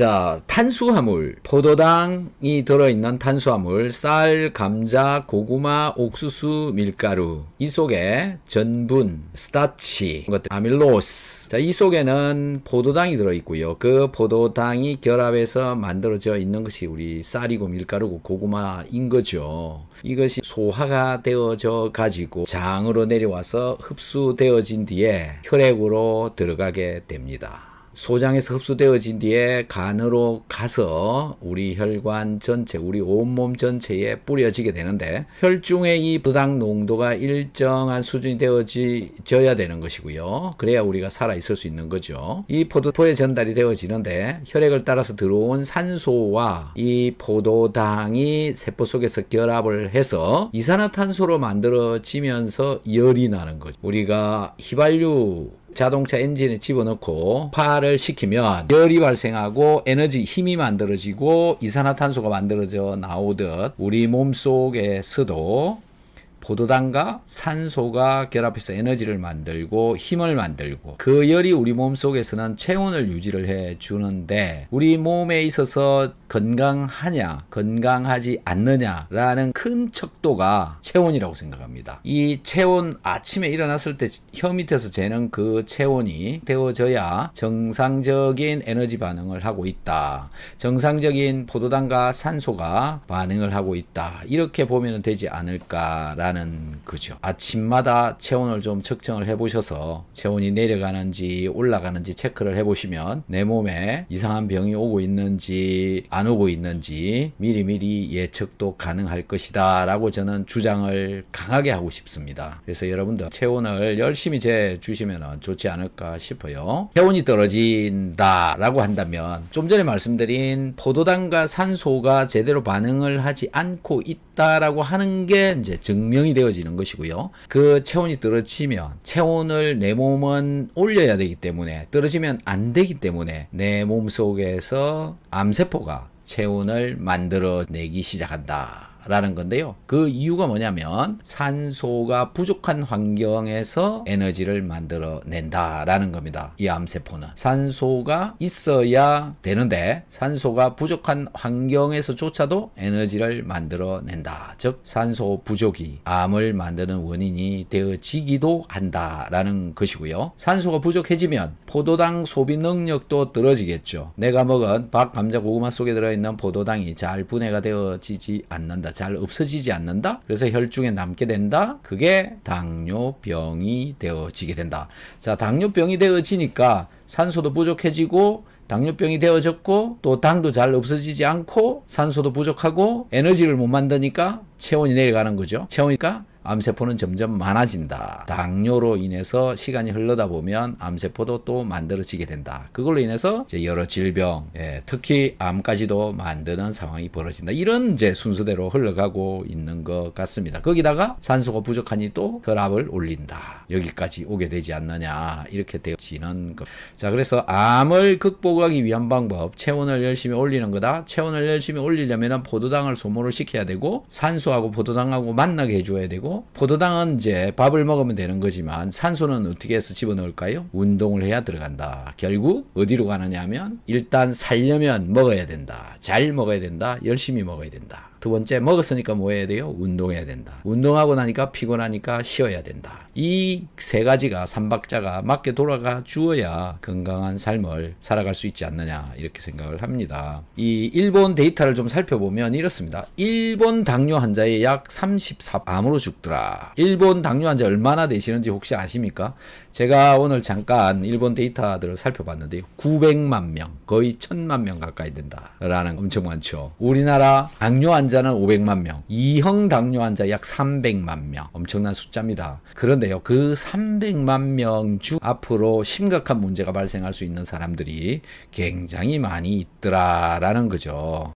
자, 탄수화물, 포도당이 들어있는 탄수화물, 쌀, 감자, 고구마, 옥수수, 밀가루. 이 속에 전분, 스타치, 아밀로스. 자, 이 속에는 포도당이 들어있고요. 그 포도당이 결합해서 만들어져 있는 것이 우리 쌀이고 밀가루고 고구마인 거죠. 이것이 소화가 되어져 가지고 장으로 내려와서 흡수되어진 뒤에 혈액으로 들어가게 됩니다. 소장에서 흡수되어진 뒤에 간으로 가서 우리 혈관 전체, 우리 온몸 전체에 뿌려지게 되는데 혈중의 이 부당 농도가 일정한 수준이 되어져야 되는 것이고요. 그래야 우리가 살아 있을 수 있는 거죠. 이 포도포에 전달이 되어지는데 혈액을 따라서 들어온 산소와 이 포도당이 세포 속에서 결합을 해서 이산화탄소로 만들어지면서 열이 나는 거죠. 우리가 휘발유 자동차 엔진에 집어넣고 파를 시키면 열이 발생하고 에너지 힘이 만들어지고 이산화탄소가 만들어져 나오듯 우리 몸속에서도 포도당과 산소가 결합해서 에너지를 만들고 힘을 만들고 그 열이 우리 몸 속에서는 체온을 유지를 해 주는데 우리 몸에 있어서 건강하냐 건강하지 않느냐라는 큰 척도가 체온이라고 생각합니다. 이 체온 아침에 일어났을 때 혀 밑에서 재는 그 체온이 되어져야 정상적인 에너지 반응을 하고 있다. 정상적인 포도당과 산소가 반응을 하고 있다. 이렇게 보면 되지 않을까라는 있는 거죠. 아침마다 체온을 좀 측정을 해보셔서 체온이 내려가는지 올라가는지 체크를 해보시면 내 몸에 이상한 병이 오고 있는지 안 오고 있는지 미리미리 예측도 가능할 것이다 라고 저는 주장을 강하게 하고 싶습니다. 그래서 여러분들 체온을 열심히 재주시면 좋지 않을까 싶어요. 체온이 떨어진다 라고 한다면 좀 전에 말씀드린 포도당과 산소가 제대로 반응을 하지 않고 있다라고 하는 게 이제 증명 증명이 되어지는 것이고요. 그 체온이 떨어지면 체온을 내 몸은 올려야 되기 때문에 떨어지면 안 되기 때문에 내 몸 속에서 암세포가 체온을 만들어내기 시작한다. 라는 건데요. 그 이유가 뭐냐면 산소가 부족한 환경에서 에너지를 만들어낸다 라는 겁니다. 이 암세포는. 산소가 있어야 되는데 산소가 부족한 환경에서조차도 에너지를 만들어낸다. 즉 산소 부족이 암을 만드는 원인이 되어지기도 한다 라는 것이고요. 산소가 부족해지면 포도당 소비 능력도 떨어지겠죠. 내가 먹은 밥, 감자, 고구마 속에 들어있는 포도당이 잘 분해가 되어지지 않는다. 않는다. 잘 없어지지 않는다. 그래서 혈중에 남게 된다. 그게 당뇨병이 되어지게 된다. 자, 당뇨병이 되어지니까 산소도 부족해지고 당뇨병이 되어졌고 또 당도 잘 없어지지 않고 산소도 부족하고 에너지를 못 만드니까 체온이 내려가는 거죠. 체온이니까 암세포는 점점 많아진다. 당뇨로 인해서 시간이 흘러다 보면 암세포도 또 만들어지게 된다. 그걸로 인해서 이제 여러 질병, 예, 특히 암까지도 만드는 상황이 벌어진다. 이런 이제 순서대로 흘러가고 있는 것 같습니다. 거기다가 산소가 부족하니 또 혈압을 올린다. 여기까지 오게 되지 않느냐 이렇게 되어지는 것. 자, 그래서 암을 극복하기 위한 방법, 체온을 열심히 올리는 거다. 체온을 열심히 올리려면 포도당을 소모를 시켜야 되고 산소하고 포도당하고 만나게 해줘야 되고 되고 포도당은 이제 밥을 먹으면 되는 거지만 산소는 어떻게 해서 집어넣을까요? 운동을 해야 들어간다. 결국 어디로 가느냐 하면 일단 살려면 먹어야 된다. 잘 먹어야 된다. 열심히 먹어야 된다. 두 번째 먹었으니까 뭐 해야 돼요? 운동해야 된다. 운동하고 나니까 피곤하니까 쉬어야 된다. 이 세 가지가 삼박자가 맞게 돌아가 주어야 건강한 삶을 살아갈 수 있지 않느냐 이렇게 생각을 합니다. 이 일본 데이터를 좀 살펴보면 이렇습니다. 일본 당뇨 환자의 약 34암으로 죽더라. 일본 당뇨 환자 얼마나 되시는지 혹시 아십니까? 제가 오늘 잠깐 일본 데이터들을 살펴봤는데 900만 명, 거의 1000만 명 가까이 된다라는 엄청 많죠. 우리나라 당뇨 환자 환자는 500만 명, 2형 당뇨 환자 약 300만 명. 엄청난 숫자입니다. 그런데요, 그 300만 명 중 앞으로 심각한 문제가 발생할 수 있는 사람들이 굉장히 많이 있더라라는 거죠.